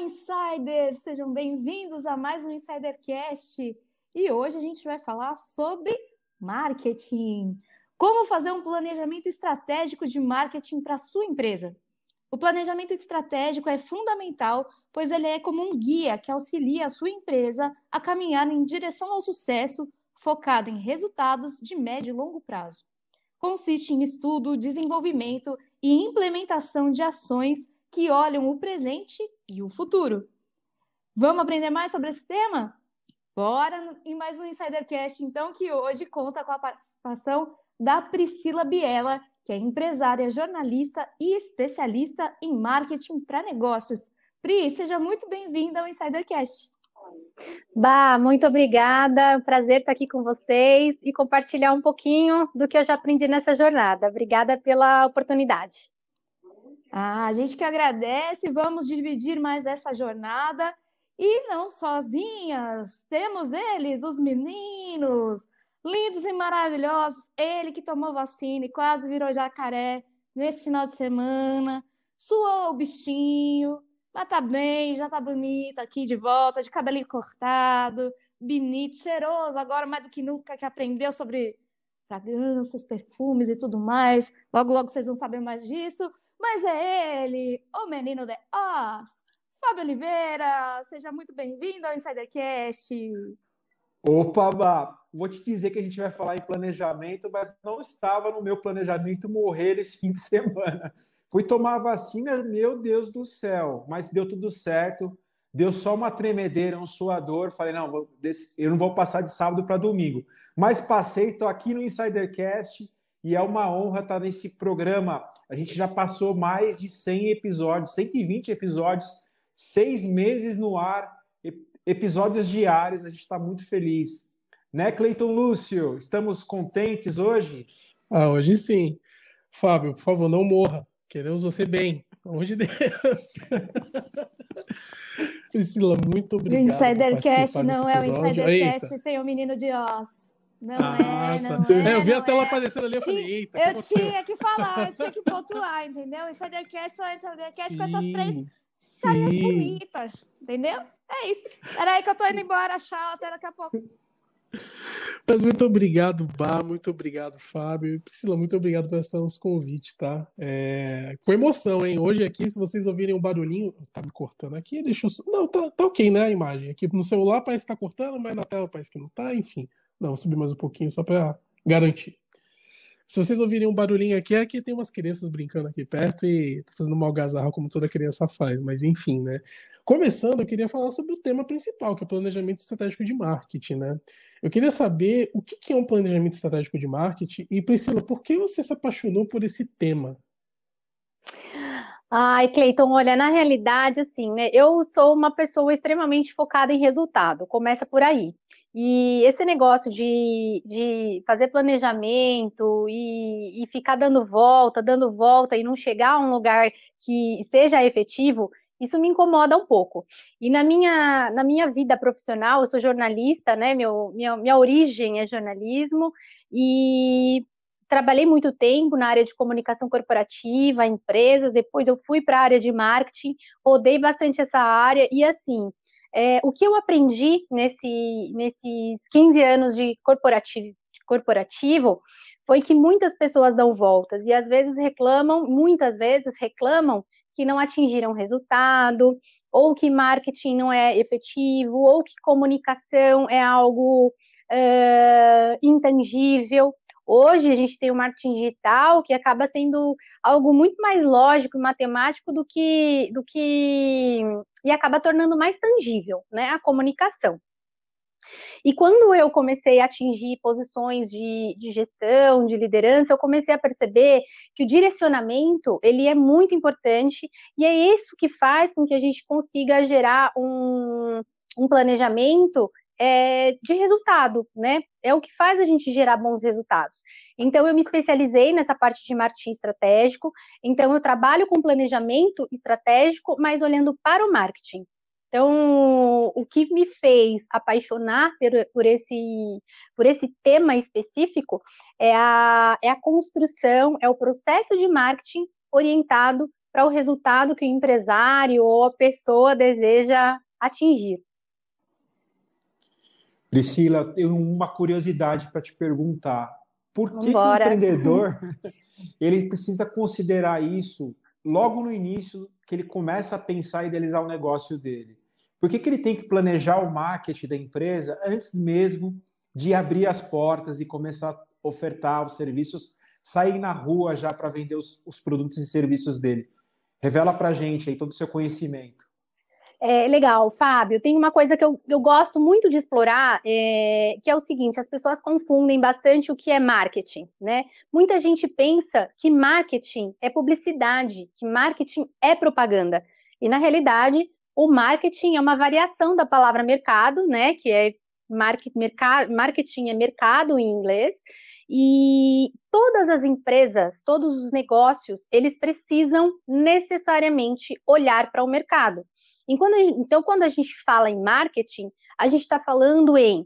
Insiders! Sejam bem-vindos a mais um Insidercast. E hoje a gente vai falar sobre marketing. Como fazer um planejamento estratégico de marketing para sua empresa? O planejamento estratégico é fundamental, pois ele é como um guia que auxilia a sua empresa a caminhar em direção ao sucesso, focado em resultados de médio e longo prazo. Consiste em estudo, desenvolvimento e implementação de ações que olham o presente e o futuro. Vamos aprender mais sobre esse tema? Bora em mais um Insidercast, então, que hoje conta com a participação da Priscila Biela, que é empresária, jornalista e especialista em marketing para negócios. Pri, seja muito bem-vinda ao Insidercast. Bah, muito obrigada. É prazer estar aqui com vocês e compartilhar um pouquinho do que eu já aprendi nessa jornada. Obrigada pela oportunidade. Ah, a gente que agradece, vamos dividir mais essa jornada e não sozinhas. Temos eles, os meninos, lindos e maravilhosos. Ele que tomou vacina e quase virou jacaré nesse final de semana, suou o bichinho, mas tá bem, já tá bonita aqui de volta, de cabelinho cortado, bonito, cheiroso, agora mais do que nunca que aprendeu sobre fragrâncias, perfumes e tudo mais. Logo, logo vocês vão saber mais disso mas é ele, o menino de Oz, Fábio Oliveira. Seja muito bem-vindo ao Insidercast. Opa, Bá. vou te dizer que a gente vai falar em planejamento, mas não estava no meu planejamento morrer esse fim de semana. Fui tomar a vacina, meu Deus do céu, mas deu tudo certo. Deu só uma tremedeira, um suador. Falei, não, eu não vou passar de sábado para domingo. Mas passei, estou aqui no Insidercast e é uma honra estar nesse programa. A gente já passou mais de 100 episódios, 120 episódios, seis meses no ar, episódios diários, a gente está muito feliz. Né, Cleiton Lúcio? Estamos contentes hoje? Ah, hoje sim. Fábio, por favor, não morra. Queremos você bem. Pelo amor de Deus. Priscila, muito obrigado. O Insidercast não é o Insidercast sem o menino de Oz. Não ah, é, tá. não é, é. Eu vi a tela é. aparecendo ali, eu tinha, falei, eita, Eu tinha que falar, eu tinha que pontuar, entendeu? Insidercast só entra Insidercast com essas três charinhas bonitas, entendeu? É isso. Era aí que eu tô indo embora, tchau, até daqui a pouco. Mas muito obrigado, Bá, muito obrigado, Fábio. Priscila, muito obrigado por estar nos convite, tá? É... Com emoção, hein? Hoje aqui, se vocês ouvirem um barulhinho, oh, tá me cortando aqui, deixa eu. Não, tá, tá ok, né? A imagem aqui no celular parece que tá cortando, mas na tela parece que não tá, enfim. Não, subir mais um pouquinho só para garantir. Se vocês ouvirem um barulhinho aqui, é que tem umas crianças brincando aqui perto e tá fazendo uma algazarra como toda criança faz, mas enfim, né? Começando, eu queria falar sobre o tema principal, que é planejamento estratégico de marketing, né? Eu queria saber o que é um planejamento estratégico de marketing e, Priscila, por que você se apaixonou por esse tema? Ai, Cleiton, olha, na realidade, assim, né? Eu sou uma pessoa extremamente focada em resultado, começa por aí. E esse negócio de, de fazer planejamento e, e ficar dando volta, dando volta e não chegar a um lugar que seja efetivo, isso me incomoda um pouco. E na minha, na minha vida profissional, eu sou jornalista, né? Meu, minha, minha origem é jornalismo e trabalhei muito tempo na área de comunicação corporativa, empresas, depois eu fui para a área de marketing, rodei bastante essa área e assim, é, o que eu aprendi nesse, nesses 15 anos de corporativo, corporativo foi que muitas pessoas dão voltas e às vezes reclamam, muitas vezes reclamam que não atingiram resultado, ou que marketing não é efetivo, ou que comunicação é algo uh, intangível. Hoje a gente tem o marketing digital que acaba sendo algo muito mais lógico e matemático do que do que e acaba tornando mais tangível, né, a comunicação. E quando eu comecei a atingir posições de, de, gestão, de liderança, eu comecei a perceber que o direcionamento ele é muito importante e é isso que faz com que a gente consiga gerar um, um planejamento é, de resultado, né? É o que faz a gente gerar bons resultados. Então, eu me especializei nessa parte de marketing estratégico. Então, eu trabalho com planejamento estratégico, mas olhando para o marketing. Então, o que me fez apaixonar por, por, esse, por esse tema específico é a, é a construção, é o processo de marketing orientado para o resultado que o empresário ou a pessoa deseja atingir. Priscila, tenho uma curiosidade para te perguntar. Por que, o empreendedor ele precisa considerar isso logo no início que ele começa a pensar e idealizar o negócio dele? Por que, que ele tem que planejar o marketing da empresa antes mesmo de abrir as portas e começar a ofertar os serviços, sair na rua já para vender os, os, produtos e serviços dele? Revela para a gente aí todo o seu conhecimento. É, legal, Fábio. Tem uma coisa que eu, eu gosto muito de explorar, é, que é o seguinte: as pessoas confundem bastante o que é marketing, né? Muita gente pensa que marketing é publicidade, que marketing é propaganda. E na realidade, o marketing é uma variação da palavra mercado, né? Que é market, marketing é mercado em inglês. E todas as empresas, todos os negócios, eles precisam necessariamente olhar para o mercado então, quando a gente fala em marketing, a gente está falando em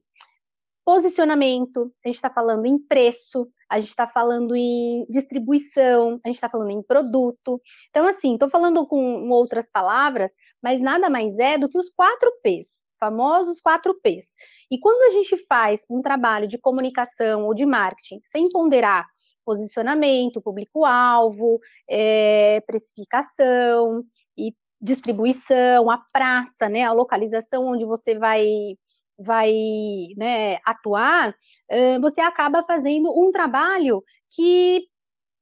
posicionamento, a gente está falando em preço, a gente está falando em distribuição, a gente está falando em produto. Então, assim, estou falando com outras palavras, mas nada mais é do que os quatro P's, famosos quatro P's. E quando a gente faz um trabalho de comunicação ou de marketing sem ponderar posicionamento, público-alvo, é, precificação, distribuição, a praça, né, a localização onde você vai vai né, atuar, você acaba fazendo um trabalho que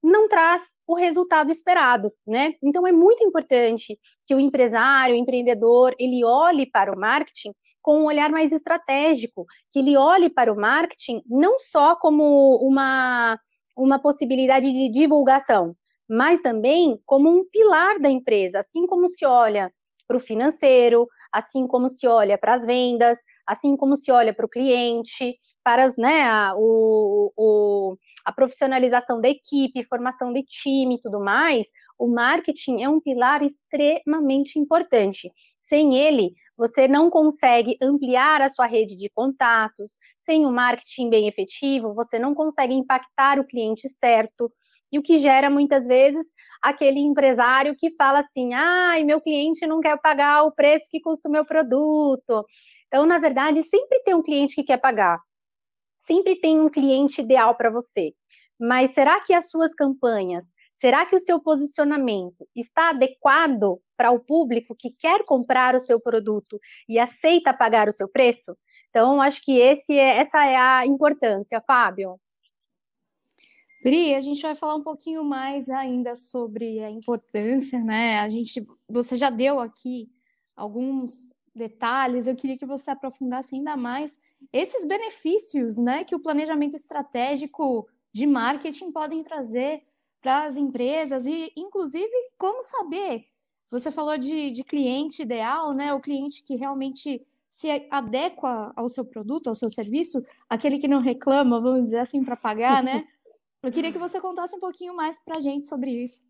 não traz o resultado esperado, né? Então é muito importante que o empresário, o empreendedor, ele olhe para o marketing com um olhar mais estratégico, que ele olhe para o marketing não só como uma uma possibilidade de divulgação, mas também como um pilar da empresa, assim como se olha para o financeiro, assim como se olha para as vendas, assim como se olha para o cliente, para as, né, a, o, o, a profissionalização da equipe, formação de time e tudo mais, o marketing é um pilar extremamente importante. Sem ele, você não consegue ampliar a sua rede de contatos. Sem o marketing bem efetivo, você não consegue impactar o cliente certo e o que gera muitas vezes aquele empresário que fala assim: ai, meu cliente não quer pagar o preço que custa o meu produto. Então, na verdade, sempre tem um cliente que quer pagar, sempre tem um cliente ideal para você. Mas será que as suas campanhas, será que o seu posicionamento está adequado para o público que quer comprar o seu produto e aceita pagar o seu preço? Então, acho que esse é, essa é a importância, Fábio. Pri, a gente vai falar um pouquinho mais ainda sobre a importância, né? A gente, você já deu aqui alguns detalhes, eu queria que você aprofundasse ainda mais esses benefícios, né, que o planejamento estratégico de marketing podem trazer para as empresas e, inclusive, como saber. Você falou de, de cliente ideal, né? O cliente que realmente se adequa ao seu produto, ao seu serviço, aquele que não reclama, vamos dizer assim, para pagar, né? Eu queria que hum. você contasse um pouquinho mais para a gente sobre isso.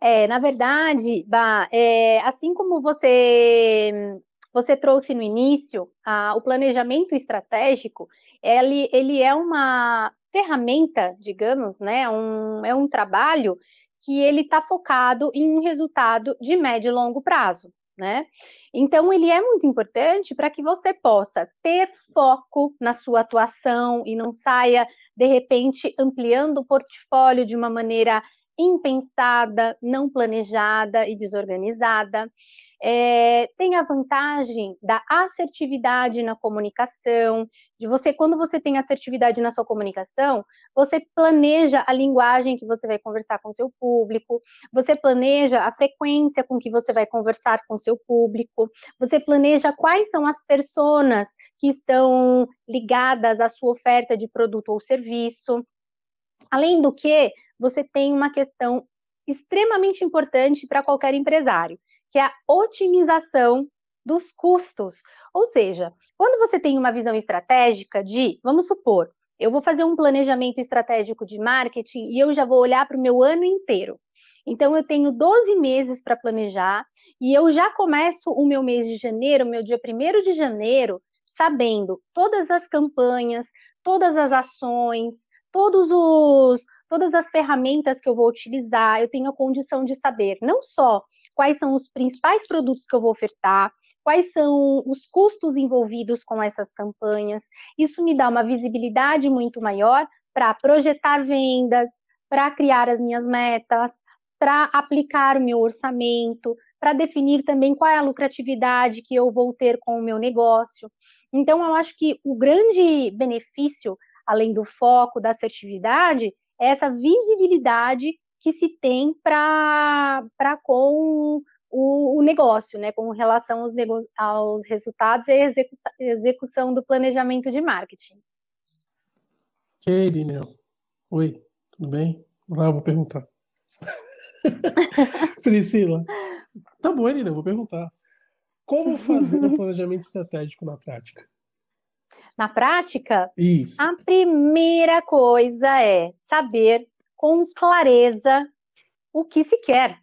É, na verdade, bah, é, assim como você você trouxe no início, a, o planejamento estratégico, ele, ele é uma ferramenta, digamos, né? Um, é um trabalho que ele está focado em um resultado de médio e longo prazo, né? Então ele é muito importante para que você possa ter foco na sua atuação e não saia de repente ampliando o portfólio de uma maneira impensada, não planejada e desorganizada. É, tem a vantagem da assertividade na comunicação, de você, quando você tem assertividade na sua comunicação, você planeja a linguagem que você vai conversar com seu público, você planeja a frequência com que você vai conversar com seu público, você planeja quais são as personas que estão ligadas à sua oferta de produto ou serviço. Além do que, você tem uma questão extremamente importante para qualquer empresário, que é a otimização dos custos. Ou seja, quando você tem uma visão estratégica de, vamos supor, eu vou fazer um planejamento estratégico de marketing e eu já vou olhar para o meu ano inteiro. Então, eu tenho 12 meses para planejar e eu já começo o meu mês de janeiro, meu dia 1 de janeiro, sabendo todas as campanhas, todas as ações, todos os, todas as ferramentas que eu vou utilizar, eu tenho a condição de saber não só quais são os principais produtos que eu vou ofertar, quais são os custos envolvidos com essas campanhas. Isso me dá uma visibilidade muito maior para projetar vendas, para criar as minhas metas, para aplicar o meu orçamento, para definir também qual é a lucratividade que eu vou ter com o meu negócio. Então, eu acho que o grande benefício, além do foco, da assertividade, é essa visibilidade que se tem para com o, o, negócio, né, com relação aos, aos resultados e a execução, execução do planejamento de marketing. Ok, Irineu. Oi, tudo bem? Lá eu vou perguntar. Priscila. Tá bom, Irineu, vou perguntar. Como fazer o planejamento estratégico na prática? Na prática, Isso. a primeira coisa é saber com clareza o que se quer.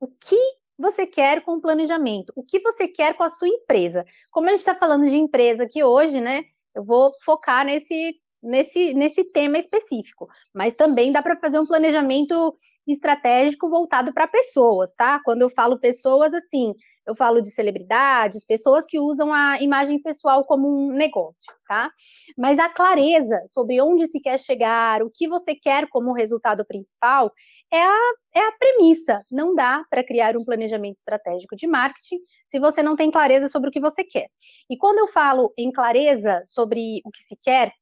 O que você quer com o planejamento? O que você quer com a sua empresa? Como a gente está falando de empresa aqui hoje, né? Eu vou focar nesse, nesse, nesse tema específico. Mas também dá para fazer um planejamento estratégico voltado para pessoas, tá? Quando eu falo pessoas, assim, eu falo de celebridades, pessoas que usam a imagem pessoal como um negócio, tá? Mas a clareza sobre onde se quer chegar, o que você quer como resultado principal, é a, é a premissa. Não dá para criar um planejamento estratégico de marketing se você não tem clareza sobre o que você quer. E quando eu falo em clareza sobre o que se quer,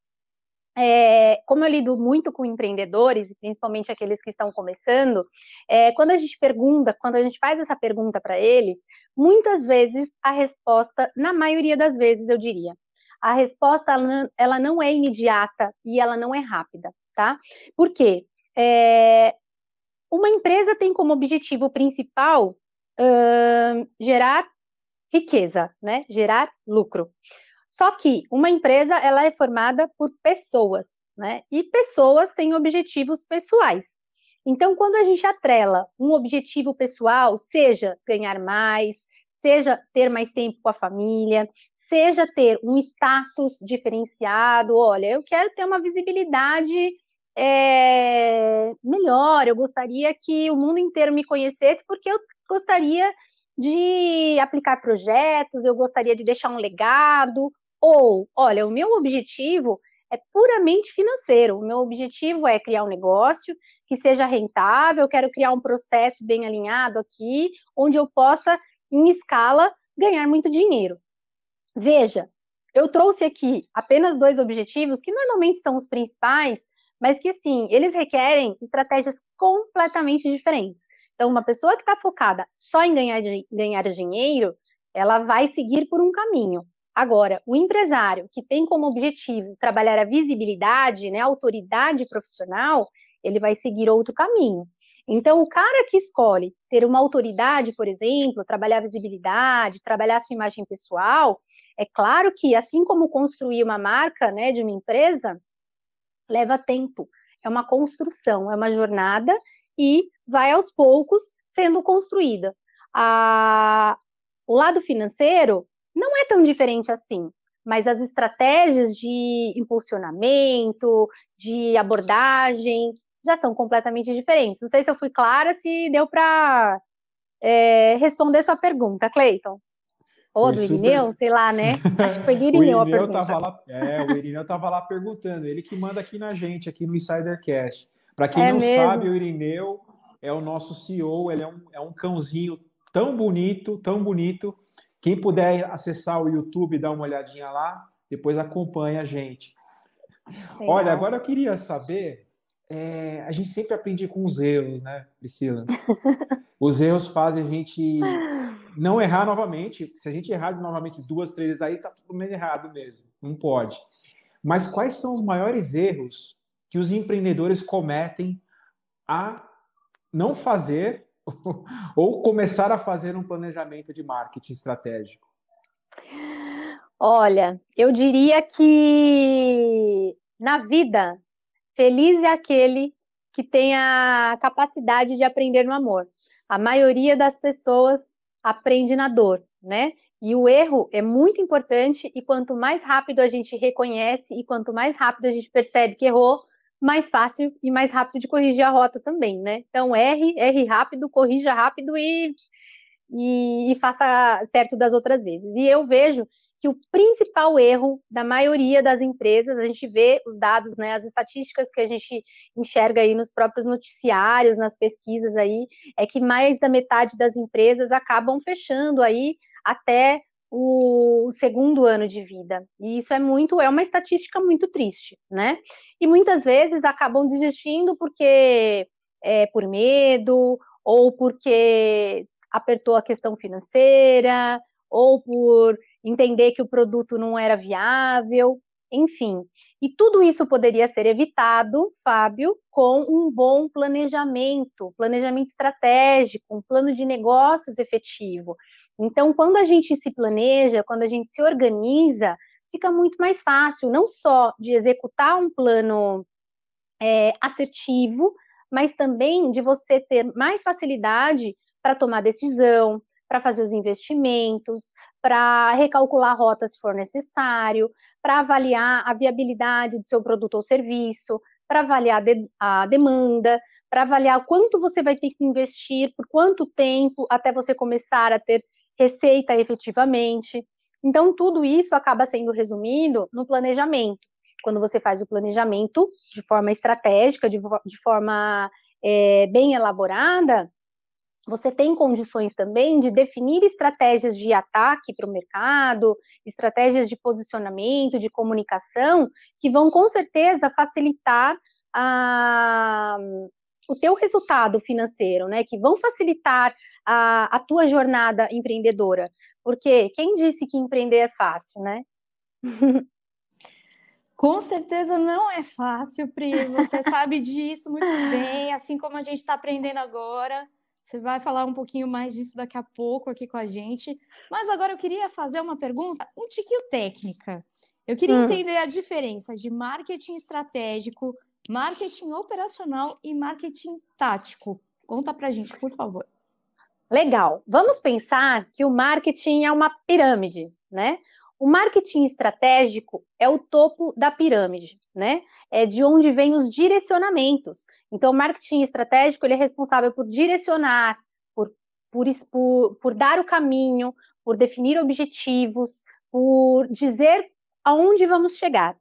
é, como eu lido muito com empreendedores, e principalmente aqueles que estão começando, é, quando a gente pergunta, quando a gente faz essa pergunta para eles, muitas vezes a resposta, na maioria das vezes, eu diria, a resposta ela não é imediata e ela não é rápida, tá? Por quê? É, uma empresa tem como objetivo principal uh, gerar riqueza, né? Gerar lucro. Só que uma empresa ela é formada por pessoas, né? E pessoas têm objetivos pessoais. Então, quando a gente atrela um objetivo pessoal, seja ganhar mais, seja ter mais tempo com a família, seja ter um status diferenciado, olha, eu quero ter uma visibilidade é, melhor, eu gostaria que o mundo inteiro me conhecesse, porque eu gostaria de aplicar projetos, eu gostaria de deixar um legado, ou, olha, o meu objetivo é puramente financeiro. O meu objetivo é criar um negócio que seja rentável, eu quero criar um processo bem alinhado aqui, onde eu possa, em escala, ganhar muito dinheiro. Veja, eu trouxe aqui apenas dois objetivos que normalmente são os principais, mas que assim, eles requerem estratégias completamente diferentes. Então, uma pessoa que está focada só em ganhar, ganhar dinheiro, ela vai seguir por um caminho. Agora, o empresário que tem como objetivo trabalhar a visibilidade, né, a autoridade profissional, ele vai seguir outro caminho. Então, o cara que escolhe ter uma autoridade, por exemplo, trabalhar a visibilidade, trabalhar a sua imagem pessoal, é claro que, assim como construir uma marca né, de uma empresa, leva tempo. É uma construção, é uma jornada e vai aos poucos sendo construída. A... Ah, o lado financeiro não é tão diferente assim. Mas as estratégias de impulsionamento, de abordagem, já são completamente diferentes. Não sei se eu fui clara, se deu para é, responder sua pergunta, Cleiton. Ou do Irineu, sei lá, né? Acho que foi do Irineu, Irineu a pergunta. Tava lá, é, o Irineu estava lá perguntando, ele que manda aqui na gente, aqui no Insidercast. Para quem é não mesmo. sabe, o Irineu é o nosso CEO, ele é um, é um cãozinho tão bonito, tão bonito, quem puder acessar o YouTube, dar uma olhadinha lá, depois acompanha a gente. Legal. Olha, agora eu queria saber, é, a gente sempre aprende com os erros, né, Priscila? os erros fazem a gente não errar novamente. Se a gente errar novamente duas, três aí, tá tudo meio errado mesmo. Não pode. Mas quais são os maiores erros que os empreendedores cometem a não fazer ou começar a fazer um planejamento de marketing estratégico? Olha, eu diria que na vida, feliz é aquele que tem a capacidade de aprender no amor. A maioria das pessoas aprende na dor, né? E o erro é muito importante e quanto mais rápido a gente reconhece e quanto mais rápido a gente percebe que errou, mais fácil e mais rápido de corrigir a rota também, né? Então, erre, erre rápido, corrija rápido e, e, e faça certo das outras vezes. E eu vejo que o principal erro da maioria das empresas, a gente vê os dados, né, as estatísticas que a gente enxerga aí nos próprios noticiários, nas pesquisas aí, é que mais da metade das empresas acabam fechando aí até o segundo ano de vida. E isso é muito, é uma estatística muito triste, né? E muitas vezes acabam desistindo porque é por medo, ou porque apertou a questão financeira, ou por entender que o produto não era viável, enfim. E tudo isso poderia ser evitado, Fábio, com um bom planejamento, planejamento estratégico, um plano de negócios efetivo. Então, quando a gente se planeja, quando a gente se organiza, fica muito mais fácil, não só de executar um plano é, assertivo, mas também de você ter mais facilidade para tomar decisão, para fazer os investimentos, para recalcular rotas se for necessário, para avaliar a viabilidade do seu produto ou serviço, para avaliar a demanda, para avaliar quanto você vai ter que investir, por quanto tempo, até você começar a ter receita efetivamente. Então, tudo isso acaba sendo resumido no planejamento. Quando você faz o planejamento de forma estratégica, de, de forma é, bem elaborada, você tem condições também de definir estratégias de ataque para o mercado, estratégias de posicionamento, de comunicação, que vão com certeza facilitar a, o teu resultado financeiro, né? Que vão facilitar a, a tua jornada empreendedora. Porque quem disse que empreender é fácil, né? Com certeza não é fácil, Pri. Você sabe disso muito bem, assim como a gente está aprendendo agora. Você vai falar um pouquinho mais disso daqui a pouco aqui com a gente. Mas agora eu queria fazer uma pergunta, um tiquinho técnica. Eu queria hum. entender a diferença de marketing estratégico, marketing operacional e marketing tático. Conta pra gente, por favor. Legal. Vamos pensar que o marketing é uma pirâmide, né? O marketing estratégico é o topo da pirâmide, né? É de onde vêm os direcionamentos. Então, o marketing estratégico ele é responsável por direcionar, por, por, por dar o caminho, por definir objetivos, por dizer aonde vamos chegar.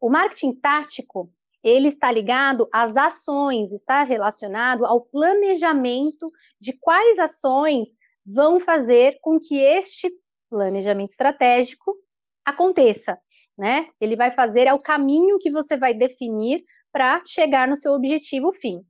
O marketing tático ele está ligado às ações, está relacionado ao planejamento de quais ações vão fazer com que este planejamento estratégico aconteça, né? Ele vai fazer é o caminho que você vai definir para chegar no seu objetivo fim.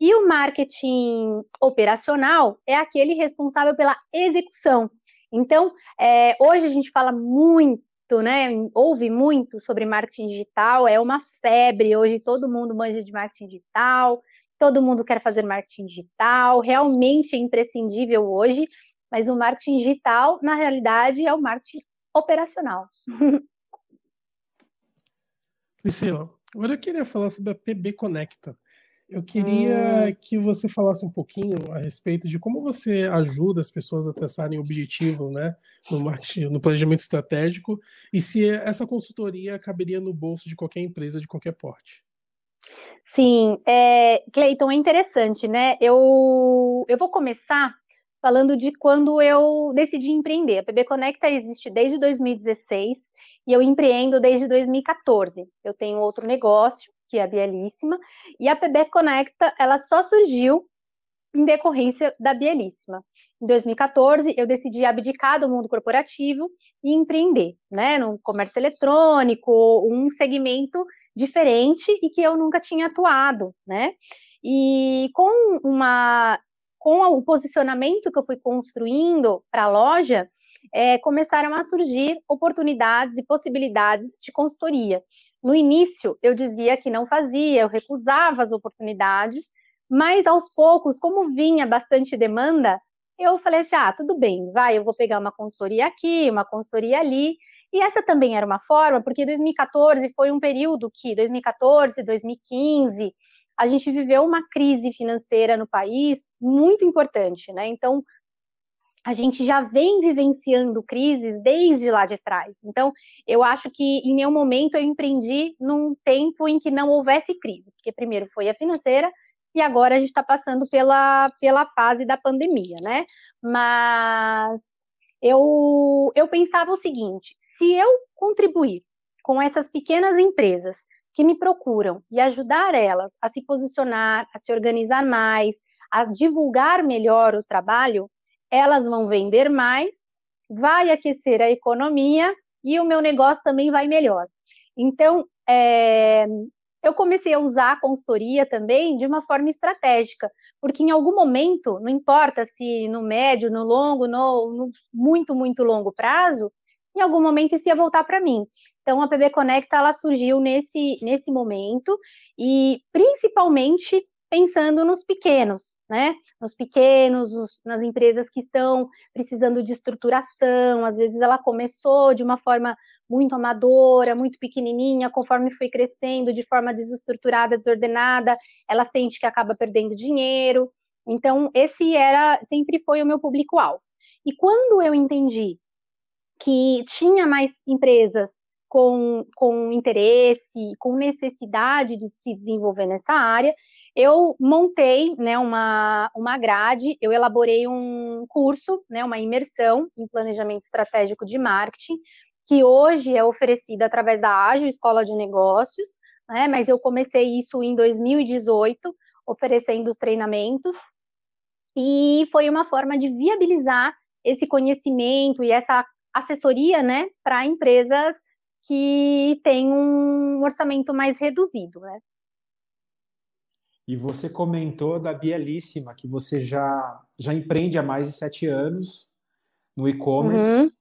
E o marketing operacional é aquele responsável pela execução. Então, é, hoje a gente fala muito muito, né? Ouve muito sobre marketing digital, é uma febre. Hoje todo mundo manja de marketing digital, todo mundo quer fazer marketing digital, realmente é imprescindível hoje, mas o marketing digital, na realidade, é o marketing operacional. Priscila, agora eu queria falar sobre a PB Conecta. Eu queria hum. que você falasse um pouquinho a respeito de como você ajuda as pessoas a traçarem objetivos né, no, marketing, no planejamento estratégico e se essa consultoria caberia no bolso de qualquer empresa de qualquer porte. Sim, é, Cleiton, é interessante, né? Eu, eu vou começar falando de quando eu decidi empreender. A PB Conecta existe desde 2016 e eu empreendo desde 2014. Eu tenho outro negócio que é Bielíssima, e a PB Conecta, ela só surgiu em decorrência da Bielíssima. Em 2014, eu decidi abdicar do mundo corporativo e empreender, né, no comércio eletrônico, um segmento diferente e que eu nunca tinha atuado, né? E com uma com o posicionamento que eu fui construindo para a loja, é, começaram a surgir oportunidades e possibilidades de consultoria. No início, eu dizia que não fazia, eu recusava as oportunidades, mas aos poucos, como vinha bastante demanda, eu falei assim: ah, tudo bem, vai, eu vou pegar uma consultoria aqui, uma consultoria ali. E essa também era uma forma, porque 2014 foi um período que, 2014, 2015, a gente viveu uma crise financeira no país muito importante, né? Então, a gente já vem vivenciando crises desde lá de trás. Então, eu acho que em nenhum momento eu empreendi num tempo em que não houvesse crise, porque primeiro foi a financeira e agora a gente está passando pela, pela fase da pandemia, né? Mas eu, eu pensava o seguinte: se eu contribuir com essas pequenas empresas que me procuram e ajudar elas a se posicionar, a se organizar mais, a divulgar melhor o trabalho, elas vão vender mais, vai aquecer a economia e o meu negócio também vai melhor. Então, é, eu comecei a usar a consultoria também de uma forma estratégica, porque em algum momento, não importa se no médio, no longo, no, no muito, muito longo prazo, em algum momento isso ia voltar para mim. Então a PB Conecta ela surgiu nesse, nesse momento e principalmente pensando nos pequenos, né? Nos pequenos, os, nas empresas que estão precisando de estruturação, às vezes ela começou de uma forma muito amadora, muito pequenininha, conforme foi crescendo de forma desestruturada, desordenada, ela sente que acaba perdendo dinheiro. Então, esse era sempre foi o meu público-alvo. E quando eu entendi que tinha mais empresas com, com interesse, com necessidade de se desenvolver nessa área, eu montei né, uma, uma grade, eu elaborei um curso, né, uma imersão em planejamento estratégico de marketing, que hoje é oferecida através da Ágil Escola de Negócios, né, mas eu comecei isso em 2018, oferecendo os treinamentos, e foi uma forma de viabilizar esse conhecimento e essa assessoria né, para empresas que têm um orçamento mais reduzido. Né? E você comentou da Bielíssima, que você já, já empreende há mais de sete anos no e-commerce.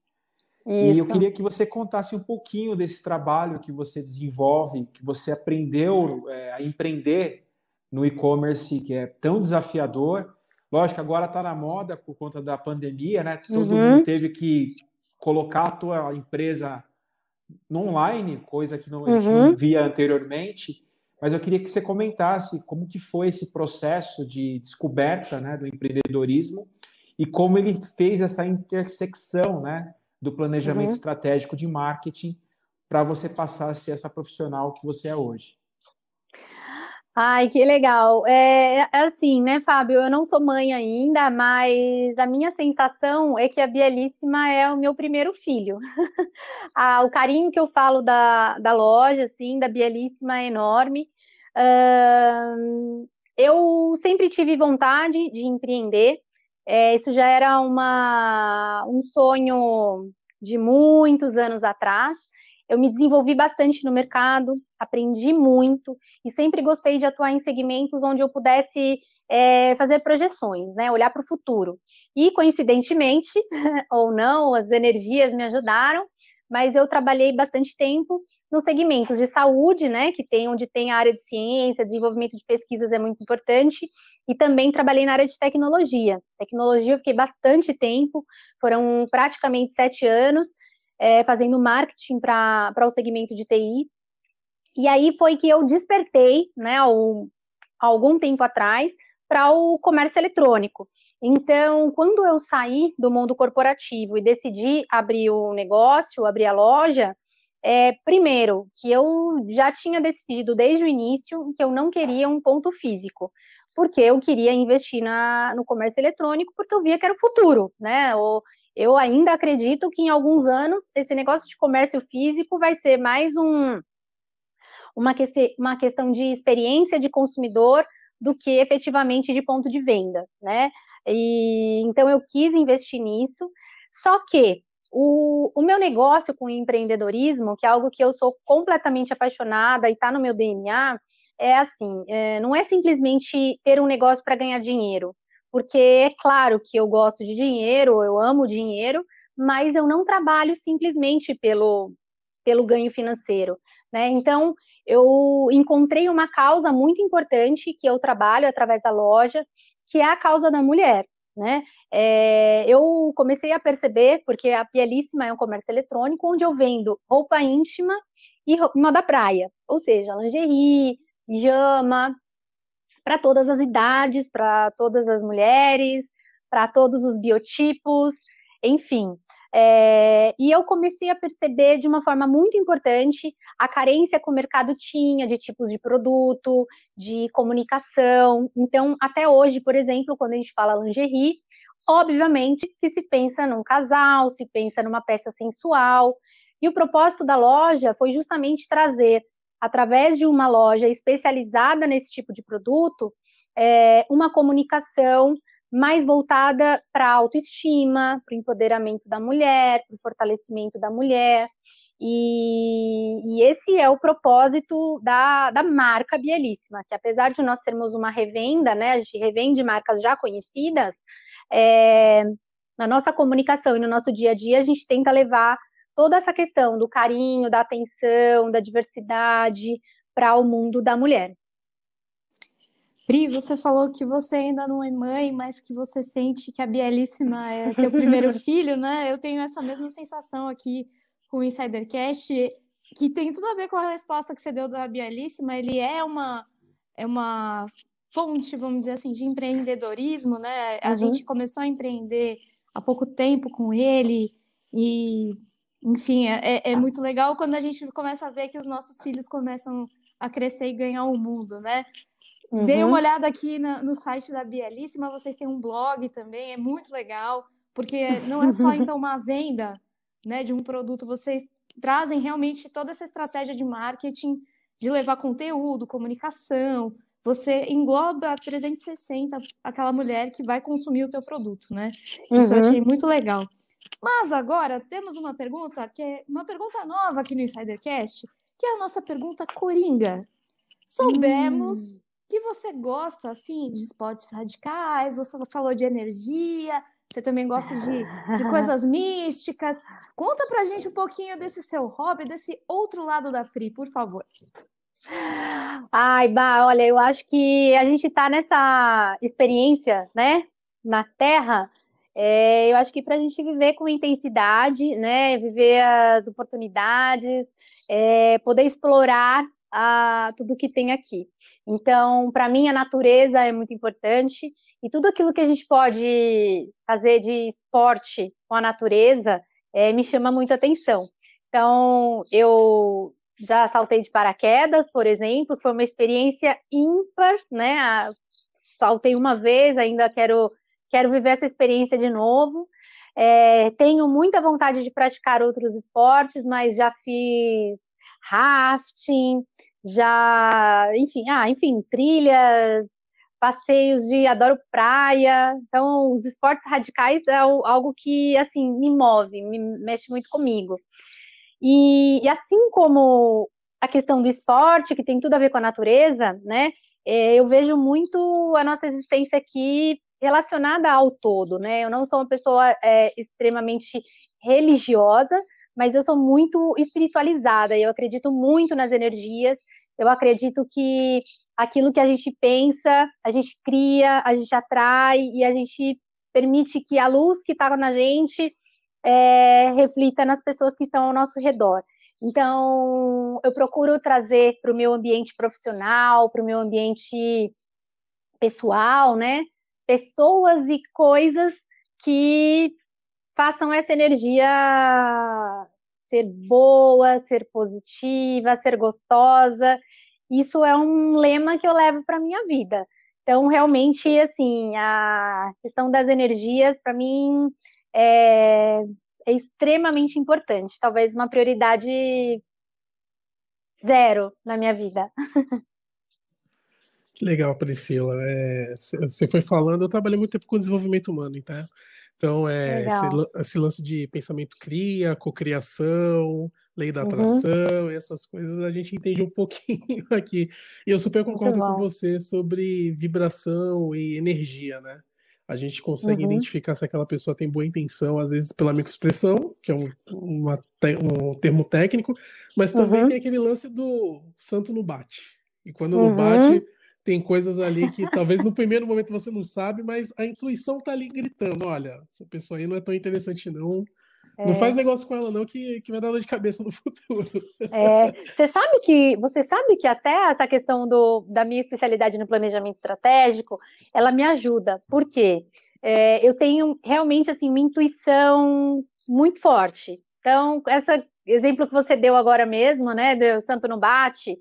Uhum. E eu queria que você contasse um pouquinho desse trabalho que você desenvolve, que você aprendeu é, a empreender no e-commerce, que é tão desafiador. Lógico, agora está na moda por conta da pandemia, né? Todo uhum. mundo teve que colocar a tua empresa no online, coisa que não, uhum. a gente não uhum. via anteriormente mas eu queria que você comentasse como que foi esse processo de descoberta né, do empreendedorismo e como ele fez essa intersecção né, do planejamento uhum. estratégico de marketing para você passar a ser essa profissional que você é hoje. Ai, que legal. É, é, assim, né, Fábio? Eu não sou mãe ainda, mas a minha sensação é que a Bielíssima é o meu primeiro filho. ah, o carinho que eu falo da, da loja, assim, da Bielíssima é enorme. eu sempre tive vontade de empreender. É, isso já era uma, um sonho de muitos anos atrás. Eu me desenvolvi bastante no mercado, aprendi muito e sempre gostei de atuar em segmentos onde eu pudesse é, fazer projeções, né? Olhar para o futuro. E coincidentemente, ou não, as energias me ajudaram, mas eu trabalhei bastante tempo nos segmentos de saúde, né? Que tem onde tem a área de ciência, desenvolvimento de pesquisas é muito importante, e também trabalhei na área de tecnologia. Tecnologia eu fiquei bastante tempo, foram praticamente sete anos é, fazendo marketing para o segmento de TI. E aí foi que eu despertei, né, ao, algum tempo atrás, para o comércio eletrônico. Então, quando eu saí do mundo corporativo e decidi abrir o negócio, abrir a loja, é, primeiro, que eu já tinha decidido desde o início que eu não queria um ponto físico, porque eu queria investir na, no comércio eletrônico, porque eu via que era o futuro, né? Ou eu ainda acredito que em alguns anos esse negócio de comércio físico vai ser mais um uma, que, uma questão de experiência de consumidor do que efetivamente de ponto de venda, né? E então eu quis investir nisso. Só que o, o, meu negócio com empreendedorismo, que é algo que eu sou completamente apaixonada e está no meu DNA, é assim: é, não é simplesmente ter um negócio para ganhar dinheiro. Porque é claro que eu gosto de dinheiro, eu amo dinheiro, mas eu não trabalho simplesmente pelo, pelo ganho financeiro. Né? Então, eu encontrei uma causa muito importante que eu trabalho através da loja, que é a causa da mulher. Né? É, eu comecei a perceber, porque a Pielíssima é um comércio eletrônico, onde eu vendo roupa íntima e moda praia, ou seja, lingerie, pijama, para todas as idades, para todas as mulheres, para todos os biotipos, enfim. É, e eu comecei a perceber de uma forma muito importante a carência que o mercado tinha de tipos de produto, de comunicação. Então, até hoje, por exemplo, quando a gente fala lingerie, obviamente que se pensa num casal, se pensa numa peça sensual. E o propósito da loja foi justamente trazer através de uma loja especializada nesse tipo de produto, é, uma comunicação mais voltada para a autoestima, para o empoderamento da mulher, para o fortalecimento da mulher. E, e, esse é o propósito da, da marca Bielíssima, que apesar de nós sermos uma revenda, né, a gente revende marcas já conhecidas, é, na nossa comunicação e no nosso dia a dia a gente tenta levar toda essa questão do carinho, da atenção, da diversidade para o mundo da mulher. Pri, você falou que você ainda não é mãe, mas que você sente que a Bielíssima é teu primeiro filho, né? Eu tenho essa mesma sensação aqui com o Insidercast, que tem tudo a ver com a resposta que você deu da Bielíssima. Ele é uma, é uma fonte, vamos dizer assim, de empreendedorismo, né? A uhum. gente começou a empreender há pouco tempo com ele e enfim, é, é, é tá. muito legal quando a gente começa a ver que os nossos filhos começam a crescer e ganhar o mundo, né? Uhum. Dei uma olhada aqui na, no site da Bielíssima, vocês têm um blog também, é muito legal, porque não é só então uma venda né, de um produto, vocês trazem realmente toda essa estratégia de marketing, de levar conteúdo, comunicação, você engloba 360 aquela mulher que vai consumir o teu produto, né? Isso eu uhum. achei muito legal. Mas agora temos uma pergunta que é uma pergunta nova aqui no Insidercast, que é a nossa pergunta coringa. Soubemos hum. que você gosta assim de esportes radicais, você falou de energia, você também gosta de, de coisas místicas. Conta pra gente um pouquinho desse seu hobby, desse outro lado da Fri, por favor. Ai, Bah, olha, eu acho que a gente está nessa experiência, né, na Terra, é, eu acho que para a gente viver com intensidade, né, viver as oportunidades, é, poder explorar a, tudo que tem aqui. Então, para mim, a natureza é muito importante e tudo aquilo que a gente pode fazer de esporte com a natureza é, me chama muito atenção. Então, eu já saltei de paraquedas, por exemplo, foi uma experiência ímpar, né? Saltei uma vez, ainda quero quero viver essa experiência de novo. É, tenho muita vontade de praticar outros esportes, mas já fiz rafting, já, enfim, ah, enfim, trilhas, passeios de adoro praia. Então, os esportes radicais é algo que assim me move, me mexe muito comigo. E, e assim como a questão do esporte, que tem tudo a ver com a natureza, né? É, eu vejo muito a nossa existência aqui relacionada ao todo, né? Eu não sou uma pessoa é, extremamente religiosa, mas eu sou muito espiritualizada. Eu acredito muito nas energias. Eu acredito que aquilo que a gente pensa, a gente cria, a gente atrai e a gente permite que a luz que está na gente é, reflita nas pessoas que estão ao nosso redor. Então, eu procuro trazer para o meu ambiente profissional, para o meu ambiente pessoal, né? pessoas e coisas que façam essa energia ser boa, ser positiva, ser gostosa. Isso é um lema que eu levo para minha vida. Então, realmente, assim, a questão das energias, para mim, é, é, extremamente importante. Talvez uma prioridade zero na minha vida. Que legal, Priscila. É, você foi falando, eu trabalhei muito tempo com desenvolvimento humano, então, então é, esse, esse, lance de pensamento cria, cocriação, lei da uhum. atração, uhum. essas coisas a gente entende um pouquinho aqui. E eu super concordo com você sobre vibração e energia, né? A gente consegue uhum. identificar se aquela pessoa tem boa intenção, às vezes pela microexpressão, que é um, uma, um termo técnico, mas também uhum. tem aquele lance do santo no bate. E quando não uhum. bate, tem coisas ali que talvez no primeiro momento você não sabe, mas a intuição tá ali gritando: olha, essa pessoa aí não é tão interessante, não. É... Não faz é. negócio com ela, não, que, que vai dar dor de cabeça no futuro. É, você sabe que você sabe que até essa questão do, da minha especialidade no planejamento estratégico, ela me ajuda. Por quê? É, eu tenho realmente assim uma intuição muito forte. Então, esse exemplo que você deu agora mesmo, né? Do Santo não bate,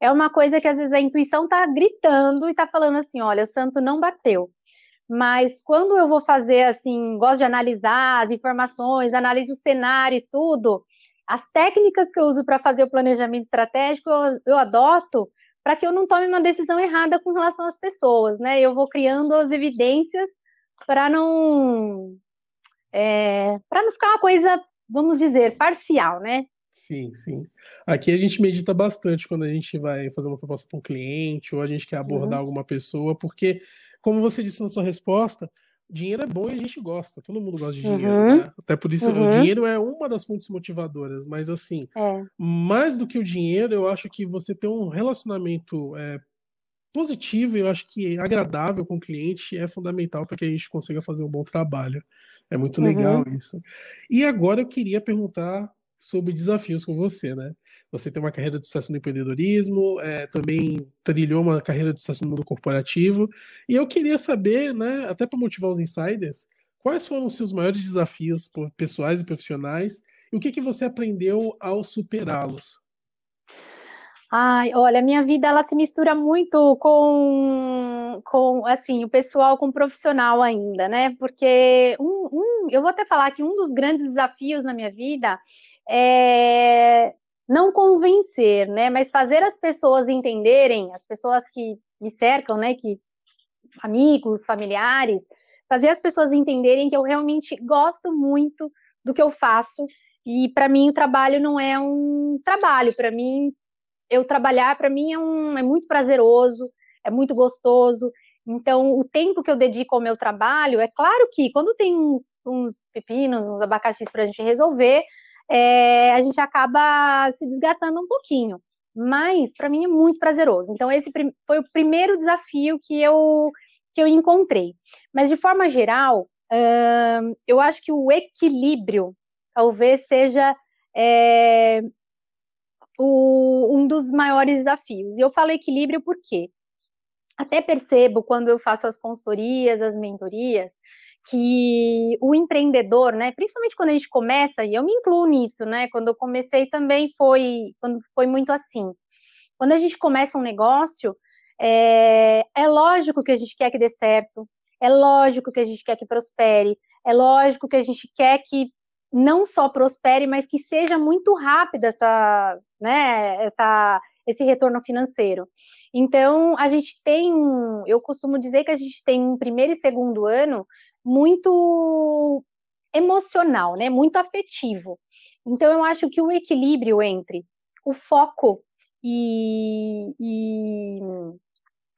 é uma coisa que às vezes a intuição está gritando e está falando assim: olha, o santo não bateu. Mas quando eu vou fazer assim, gosto de analisar as informações, analiso o cenário e tudo, as técnicas que eu uso para fazer o planejamento estratégico eu, eu adoto para que eu não tome uma decisão errada com relação às pessoas, né? Eu vou criando as evidências para não é, eh, para não ficar uma coisa, vamos dizer, parcial, né? Sim, sim. Aqui a gente medita bastante quando a gente vai fazer uma proposta para um cliente ou a gente quer abordar uhum. alguma pessoa, porque, como você disse na sua resposta, dinheiro é bom e a gente gosta, todo mundo gosta de uhum. dinheiro. Né? Até por isso, uhum. o dinheiro é uma das fontes motivadoras, mas assim, é. mais do que o dinheiro, eu acho que você ter um relacionamento é, positivo, eu acho que agradável com o cliente é fundamental para que a gente consiga fazer um bom trabalho. É muito legal uhum. isso. E agora eu queria perguntar sobre desafios com você, né? Você tem uma carreira de sucesso no empreendedorismo, é, também trilhou uma carreira de sucesso no mundo corporativo, e eu queria saber, né, até para motivar os insiders, quais foram os seus maiores desafios pessoais e profissionais, e o que, que você aprendeu ao superá-los? Ai, olha, minha vida ela se mistura muito com, com assim, o pessoal com o profissional ainda, né? Porque um, um, eu vou até falar que um dos grandes desafios na minha vida é, não convencer, né? Mas fazer as pessoas entenderem, as pessoas que me cercam, né? Que amigos, familiares, fazer as pessoas entenderem que eu realmente gosto muito do que eu faço e para mim o trabalho não é um trabalho, para mim eu trabalhar para mim é um é muito prazeroso, é muito gostoso. Então, o tempo que eu dedico ao meu trabalho, é claro que quando tem uns, uns pepinos, uns abacaxis para a gente resolver, é, a gente acaba se desgastando um pouquinho. Mas, para mim, é muito prazeroso. Então, esse foi o primeiro desafio que eu, que eu encontrei. Mas, de forma geral, hum, eu acho que o equilíbrio talvez seja é, o, um dos maiores desafios. E eu falo equilíbrio porque até percebo quando eu faço as consultorias, as mentorias, que o empreendedor, né, principalmente quando a gente começa, e eu me incluo nisso, né, quando eu comecei também foi, quando foi muito assim. Quando a gente começa um negócio, é, é lógico que a gente quer que dê certo, é lógico que a gente quer que prospere, é lógico que a gente quer que não só prospere, mas que seja muito rápida essa, né, essa, esse retorno financeiro. Então, a gente tem um, eu costumo dizer que a gente tem um primeiro e segundo ano muito emocional, né? Muito afetivo. Então eu acho que o equilíbrio entre o foco e, e,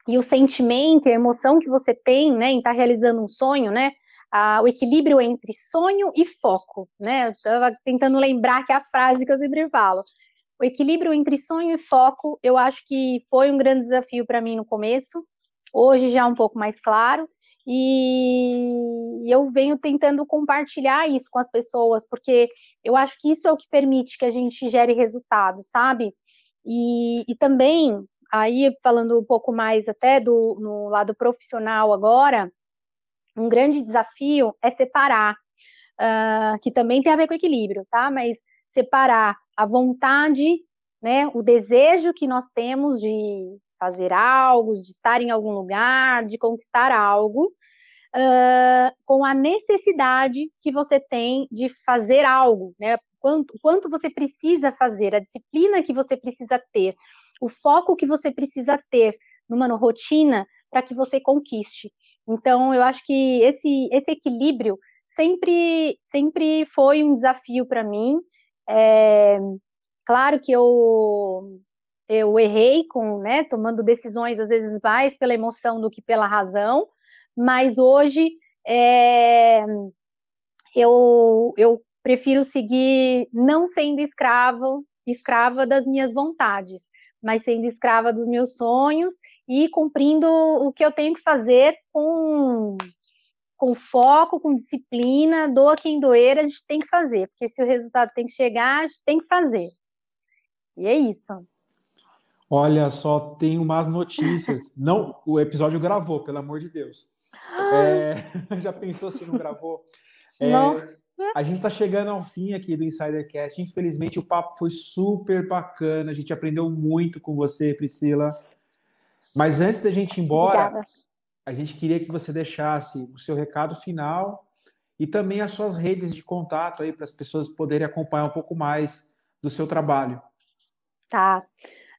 e o sentimento e a emoção que você tem, né, em estar tá realizando um sonho, né? Ah, o equilíbrio entre sonho e foco, né? Eu estava tentando lembrar que é a frase que eu sempre falo. O equilíbrio entre sonho e foco, eu acho que foi um grande desafio para mim no começo. Hoje já é um pouco mais claro, e, eu venho tentando compartilhar isso com as pessoas, porque eu acho que isso é o que permite que a gente gere resultado, sabe? E, e também, aí falando um pouco mais até do no lado profissional agora, um grande desafio é separar, uh, que também tem a ver com equilíbrio, tá? Mas separar a vontade, né, o desejo que nós temos de fazer algo, de estar em algum lugar, de conquistar algo, com a necessidade que você tem de fazer algo, né? Quanto, quanto você precisa fazer, a disciplina que você precisa ter, o foco que você precisa ter numa rotina para que você conquiste. Então, eu acho que esse, esse equilíbrio sempre, sempre foi um desafio para mim. É, claro que eu eu errei com, né, tomando decisões às vezes mais pela emoção do que pela razão, mas hoje é, eu, eu prefiro seguir não sendo escravo, escrava das minhas vontades, mas sendo escrava dos meus sonhos e cumprindo o que eu tenho que fazer com, com foco, com disciplina, doa quem doer, a gente tem que fazer, porque se o resultado tem que chegar, a gente tem que fazer. E é isso. Olha, só tenho mais notícias. não, o episódio gravou, pelo amor de Deus. É, já pensou se não gravou? É, não. É. A gente está chegando ao fim aqui do Insidercast. Infelizmente, o papo foi super bacana. A gente aprendeu muito com você, Priscila. Mas antes da gente ir embora, Obrigada. a gente queria que você deixasse o seu recado final e também as suas redes de contato aí para as pessoas poderem acompanhar um pouco mais do seu trabalho. Tá.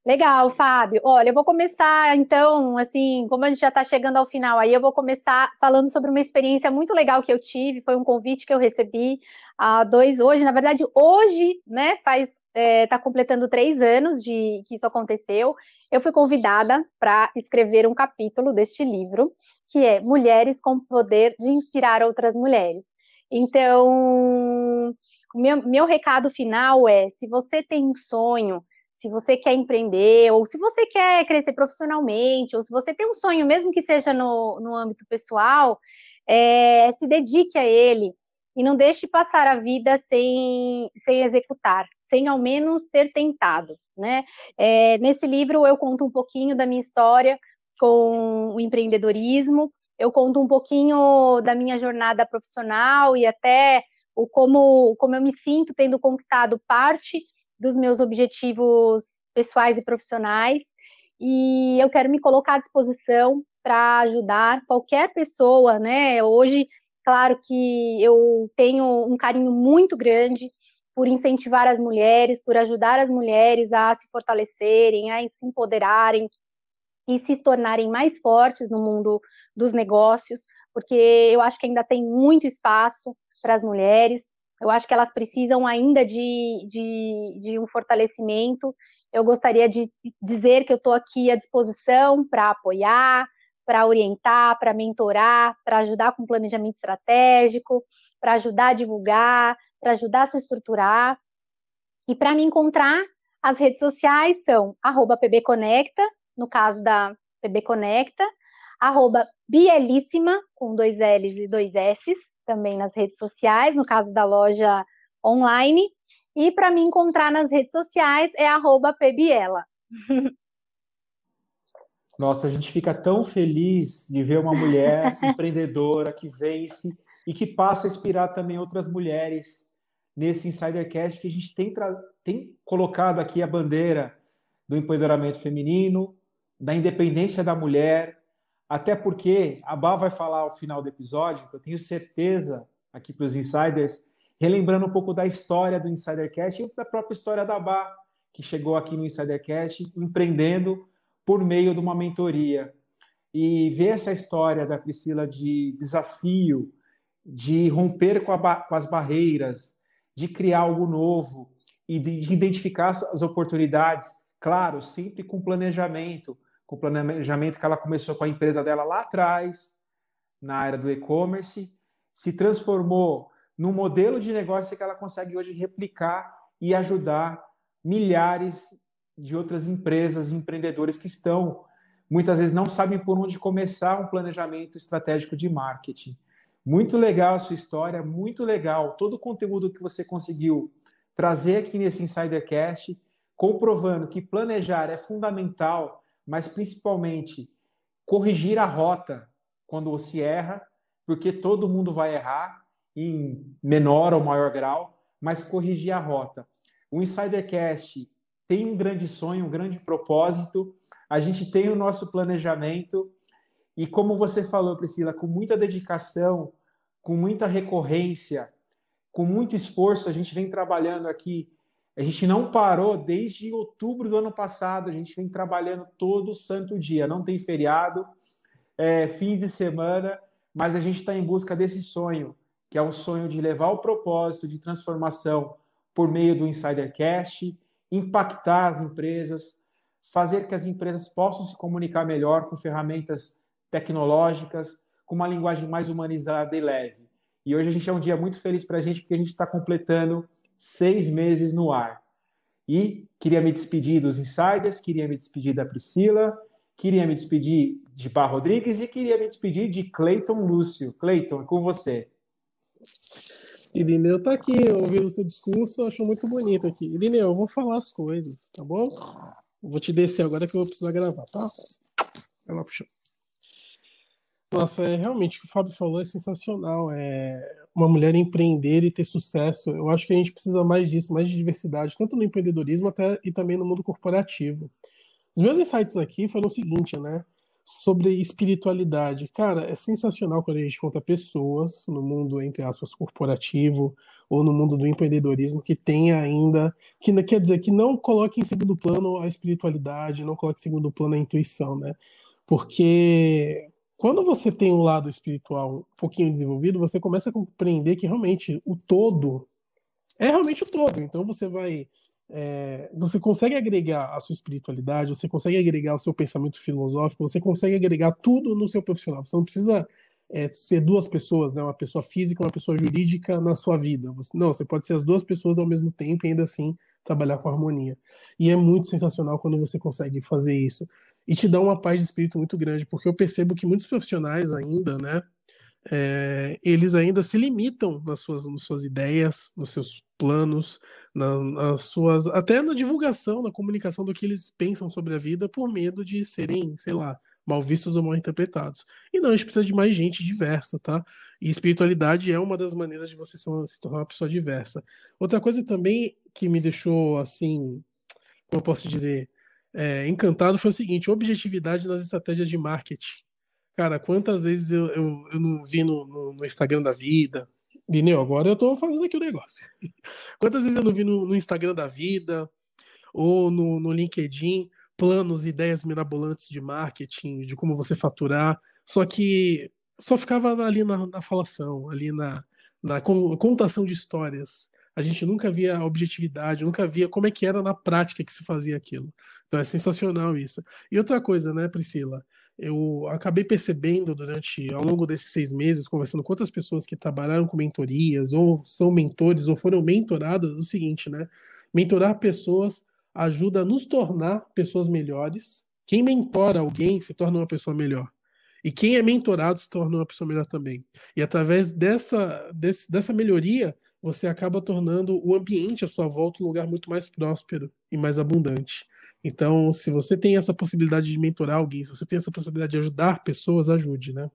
Legal, Fábio. Olha, eu vou começar então, assim, como a gente já está chegando ao final aí, eu vou começar falando sobre uma experiência muito legal que eu tive. Foi um convite que eu recebi há dois hoje, na verdade, hoje, né? Faz está é, tá completando três anos de que isso aconteceu. Eu fui convidada para escrever um capítulo deste livro, que é Mulheres com Poder de Inspirar Outras Mulheres. Então, meu, meu recado final é: se você tem um sonho se você quer empreender, ou se você quer crescer profissionalmente, ou se você tem um sonho, mesmo que seja no, no âmbito pessoal, é, se dedique a ele e não deixe passar a vida sem, sem executar, sem ao menos ter tentado. Né? É, nesse livro eu conto um pouquinho da minha história com o empreendedorismo, eu conto um pouquinho da minha jornada profissional e até o como, como eu me sinto tendo conquistado parte dos meus objetivos pessoais e profissionais. E eu quero me colocar à disposição para ajudar qualquer pessoa, né? Hoje, claro que eu tenho um carinho muito grande por incentivar as mulheres, por ajudar as mulheres a se fortalecerem, a se empoderarem e se tornarem mais fortes no mundo dos negócios, porque eu acho que ainda tem muito espaço para as mulheres. Eu acho que elas precisam ainda de, de, de um fortalecimento. Eu gostaria de dizer que eu estou aqui à disposição para apoiar, para orientar, para mentorar, para ajudar com planejamento estratégico, para ajudar a divulgar, para ajudar a se estruturar. E para me encontrar, as redes sociais são pbconecta, no caso da PB Conecta, arroba bielíssima, com dois L's e dois S's, também nas redes sociais, no caso da loja online. E para me encontrar nas redes sociais é @pebiela Nossa, a gente fica tão feliz de ver uma mulher empreendedora que vence e que passa a inspirar também outras mulheres nesse Insidercast que a gente tem, tem colocado aqui a bandeira do empoderamento feminino, da independência da mulher, até porque a Bá vai falar ao final do episódio, que eu tenho certeza aqui para os insiders, relembrando um pouco da história do Insidercast e da própria história da Bá, que chegou aqui no Insidercast empreendendo por meio de uma mentoria. E ver essa história da Priscila de desafio, de romper com, com as barreiras, de criar algo novo e de, de identificar as oportunidades, claro, sempre com planejamento, com o planejamento que ela começou com a empresa dela lá atrás, na área do e-commerce, se transformou num modelo de negócio que ela consegue hoje replicar e ajudar milhares de outras empresas e empreendedores que estão, muitas vezes, não sabem por onde começar um planejamento estratégico de marketing. Muito legal a sua história, muito legal todo o conteúdo que você conseguiu trazer aqui nesse Insidercast, comprovando que planejar é fundamental mas principalmente corrigir a rota quando se erra, porque todo mundo vai errar em menor ou maior grau, mas corrigir a rota. O Insidercast tem um grande sonho, um grande propósito, a gente tem o nosso planejamento e como você falou, Priscila, com muita dedicação, com muita recorrência, com muito esforço, a gente vem trabalhando aqui a gente não parou desde outubro do ano passado, a gente vem trabalhando todo santo dia, não tem feriado, é, fins de semana, mas a gente está em busca desse sonho, que é o sonho de levar o propósito de transformação por meio do Insidercast, impactar as empresas, fazer que as empresas possam se comunicar melhor com ferramentas tecnológicas, com uma linguagem mais humanizada e leve. E hoje a gente é um dia muito feliz para a gente, porque a gente está completando seis meses no ar. E queria me despedir dos insiders, queria me despedir da Priscila, queria me despedir de Bar Rodrigues e queria me despedir de Cleiton Lúcio. Cleiton, é com você. Irineu tá aqui ouvindo seu discurso, achou muito bonito aqui. Irineu, eu vou falar as coisas, tá bom? Eu vou te descer agora que eu vou precisar gravar, tá? Vai lá pro chão. Nossa, é realmente o que o Fábio falou é sensacional. É uma mulher empreender e ter sucesso. Eu acho que a gente precisa mais disso, mais de diversidade, tanto no empreendedorismo até e também no mundo corporativo. Os meus insights aqui foram o seguinte, né? Sobre espiritualidade. Cara, é sensacional quando a gente conta pessoas no mundo, entre aspas, corporativo ou no mundo do empreendedorismo que tem ainda, que quer dizer, que não coloque em segundo plano a espiritualidade, não coloque em segundo plano a intuição, né? Porque quando você tem um lado espiritual um pouquinho desenvolvido, você começa a compreender que realmente o todo é realmente o todo. Então você vai. É, você consegue agregar a sua espiritualidade, você consegue agregar o seu pensamento filosófico, você consegue agregar tudo no seu profissional. Você não precisa é, ser duas pessoas, né? uma pessoa física e uma pessoa jurídica na sua vida. Você, não, você pode ser as duas pessoas ao mesmo tempo e ainda assim trabalhar com harmonia. E é muito sensacional quando você consegue fazer isso e te dá uma paz de espírito muito grande, porque eu percebo que muitos profissionais ainda, né, é, eles ainda se limitam nas suas, nas suas ideias, nos seus planos, na, nas suas até na divulgação, na comunicação do que eles pensam sobre a vida por medo de serem, sei lá, mal vistos ou mal interpretados. E não, a gente precisa de mais gente diversa, tá? E espiritualidade é uma das maneiras de você se tornar uma pessoa diversa. Outra coisa também que me deixou assim, como eu posso dizer, é, encantado foi o seguinte: objetividade nas estratégias de marketing. Cara, quantas vezes eu, eu, eu não vi no, no, no, Instagram da vida. Lineu, agora eu tô fazendo aqui o um negócio. quantas vezes eu não vi no, no Instagram da vida ou no LinkedIn planos, ideias mirabolantes de marketing, de como você faturar. Só que só ficava ali na, na falação, ali na, na contação de histórias. A gente nunca via objetividade, nunca via como é que era na prática que se fazia aquilo. Então é sensacional isso. E outra coisa, né, Priscila? Eu acabei percebendo durante, ao longo desses seis meses, conversando com outras pessoas que trabalharam com mentorias, ou são mentores, ou foram mentoradas, o seguinte, né? Mentorar pessoas ajuda a nos tornar pessoas melhores. Quem mentora alguém se torna uma pessoa melhor. E quem é mentorado se torna uma pessoa melhor também. E através dessa, desse, dessa melhoria, você acaba tornando o ambiente à sua volta um lugar muito mais próspero e mais abundante. Então, se você tem essa possibilidade de mentorar alguém, se você tem essa possibilidade de ajudar pessoas, ajude, né?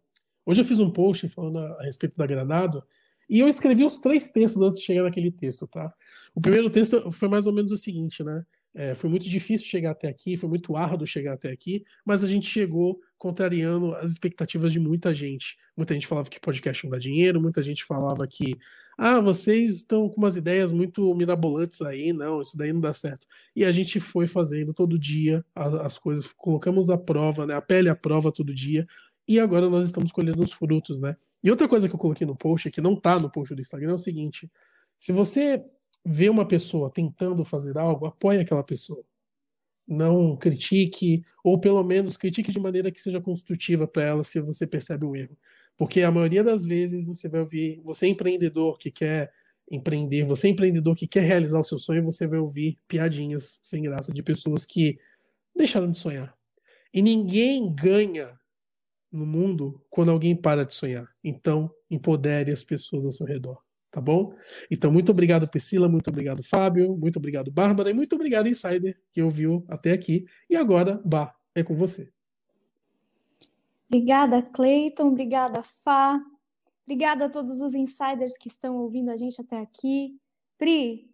Hoje eu fiz um post falando a, respeito da Granado, e eu escrevi os três textos antes de chegar naquele texto, tá? O primeiro texto foi mais ou menos o seguinte, né? É, foi muito difícil chegar até aqui, foi muito árduo chegar até aqui, mas a gente chegou contrariando as expectativas de muita gente. Muita gente falava que podcast não dá dinheiro, muita gente falava que ah, vocês estão com umas ideias muito mirabolantes aí, não, isso daí não dá certo. E a gente foi fazendo todo dia as, as coisas, colocamos a prova, né, a pele à prova todo dia, e agora nós estamos colhendo os frutos, né? E outra coisa que eu coloquei no post, que não tá no post do Instagram, é o seguinte: se você vê uma pessoa tentando fazer algo, apoie aquela pessoa. Não critique, ou pelo menos critique de maneira que seja construtiva para ela se você percebe um erro. Porque a maioria das vezes você vai ouvir, você é empreendedor que quer empreender, você é empreendedor que quer realizar o seu sonho, você vai ouvir piadinhas sem graça de pessoas que deixaram de sonhar. E ninguém ganha no mundo quando alguém para de sonhar. Então, empodere as pessoas ao seu redor, tá bom? Então, muito obrigado, Priscila, muito obrigado, Fábio, muito obrigado, Bárbara, e muito obrigado, Insider, que ouviu até aqui. E agora, Bah, é com você. Obrigada, Cleiton. Obrigada, Fá. Obrigada a todos os insiders que estão ouvindo a gente até aqui. Pri,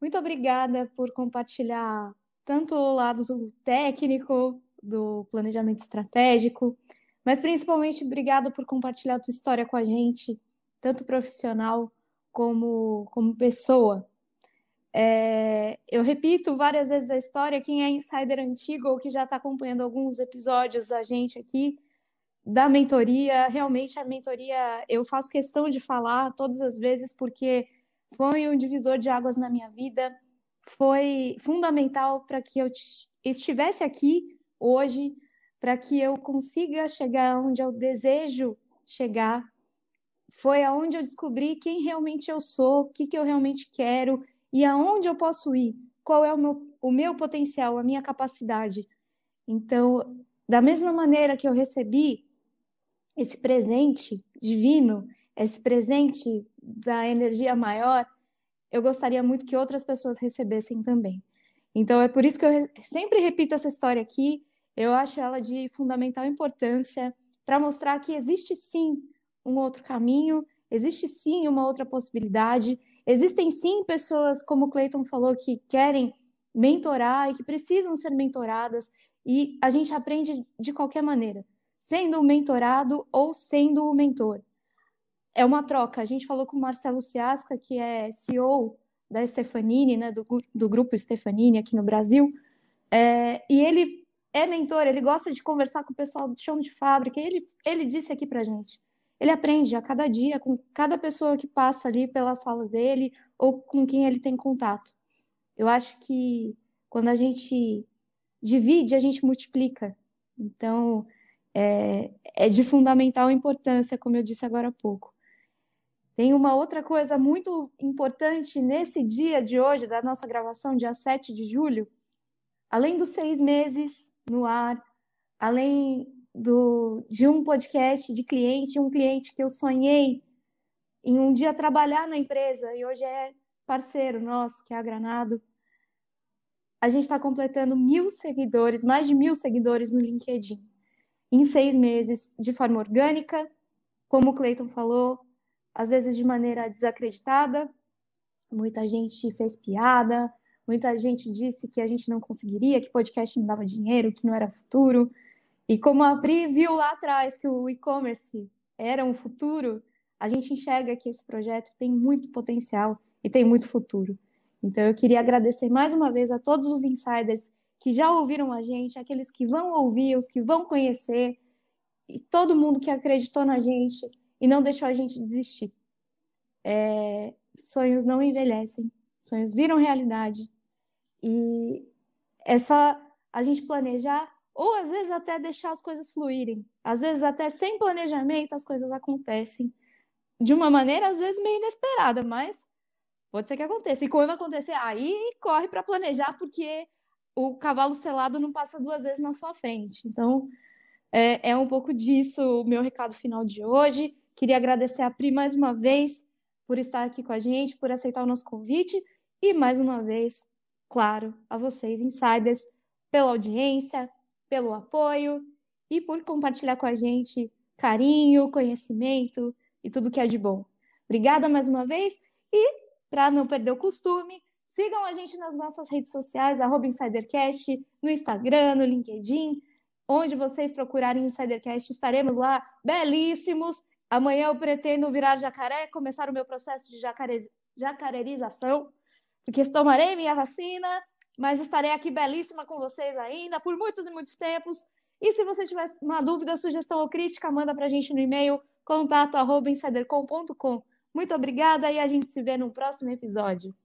muito obrigada por compartilhar tanto o lado técnico do planejamento estratégico, mas principalmente obrigada por compartilhar a tua história com a gente, tanto profissional como, como pessoa. É, eu repito várias vezes a história, quem é insider antigo ou que já está acompanhando alguns episódios da gente aqui, da mentoria, realmente a mentoria, eu faço questão de falar todas as vezes porque foi um divisor de águas na minha vida, foi fundamental para que eu estivesse aqui hoje, para que eu consiga chegar onde eu desejo chegar. Foi aonde eu descobri quem realmente eu sou, o que, que eu realmente quero e aonde eu posso ir, qual é o meu, o meu potencial, a minha capacidade. Então, da mesma maneira que eu recebi esse presente divino, esse presente da energia maior, eu gostaria muito que outras pessoas recebessem também. Então é por isso que eu sempre repito essa história aqui, eu acho ela de fundamental importância para mostrar que existe sim um outro caminho, existe sim uma outra possibilidade, existem sim pessoas, como o Clayton falou, que querem mentorar e que precisam ser mentoradas, e a gente aprende de qualquer maneira sendo o mentorado ou sendo o mentor. É uma troca. A gente falou com o Marcelo Ciasca, que é CEO da Stefanini, né, do, do grupo Stefanini aqui no Brasil, é, e ele é mentor, ele gosta de conversar com o pessoal do chão de fábrica, ele, ele disse aqui para gente, ele aprende a cada dia com cada pessoa que passa ali pela sala dele ou com quem ele tem contato. Eu acho que quando a gente divide, a gente multiplica. Então, é, é de fundamental importância, como eu disse agora há pouco. Tem uma outra coisa muito importante nesse dia de hoje, da nossa gravação, dia 7 de julho, além dos seis meses no ar, além do, de um podcast de cliente, um cliente que eu sonhei em um dia trabalhar na empresa e hoje é parceiro nosso, que é a Granado. A gente está completando mil seguidores, mais de mil seguidores no LinkedIn em seis meses de forma orgânica, como o Cleiton falou, às vezes de maneira desacreditada. Muita gente fez piada, muita gente disse que a gente não conseguiria, que podcast não dava dinheiro, que não era futuro. E como a Pri viu lá atrás que o e-commerce era um futuro, a gente enxerga que esse projeto tem muito potencial e tem muito futuro. Então eu queria agradecer mais uma vez a todos os insiders que já ouviram a gente, aqueles que vão ouvir, os que vão conhecer, e todo mundo que acreditou na gente e não deixou a gente desistir. É, sonhos não envelhecem, sonhos viram realidade. E é só a gente planejar, ou às vezes até deixar as coisas fluírem. Às vezes, até sem planejamento, as coisas acontecem. De uma maneira, às vezes, meio inesperada, mas pode ser que aconteça. E quando acontecer, aí corre para planejar, porque o cavalo selado não passa duas vezes na sua frente. Então, é, é um pouco disso o meu recado final de hoje. Queria agradecer a Pri mais uma vez por estar aqui com a gente, por aceitar o nosso convite e mais uma vez, claro, a vocês, insiders, pela audiência, pelo apoio e por compartilhar com a gente carinho, conhecimento e tudo que é de bom. Obrigada mais uma vez e, para não perder o costume, Sigam a gente nas nossas redes sociais, InsiderCast, no Instagram, no LinkedIn, onde vocês procurarem InsiderCast, estaremos lá belíssimos. Amanhã eu pretendo virar jacaré, começar o meu processo de jacare... jacarerização, porque tomarei minha vacina, mas estarei aqui belíssima com vocês ainda por muitos e muitos tempos. E se você tiver uma dúvida, sugestão ou crítica, manda para a gente no e-mail contato@insidercom.com. Muito obrigada e a gente se vê no próximo episódio.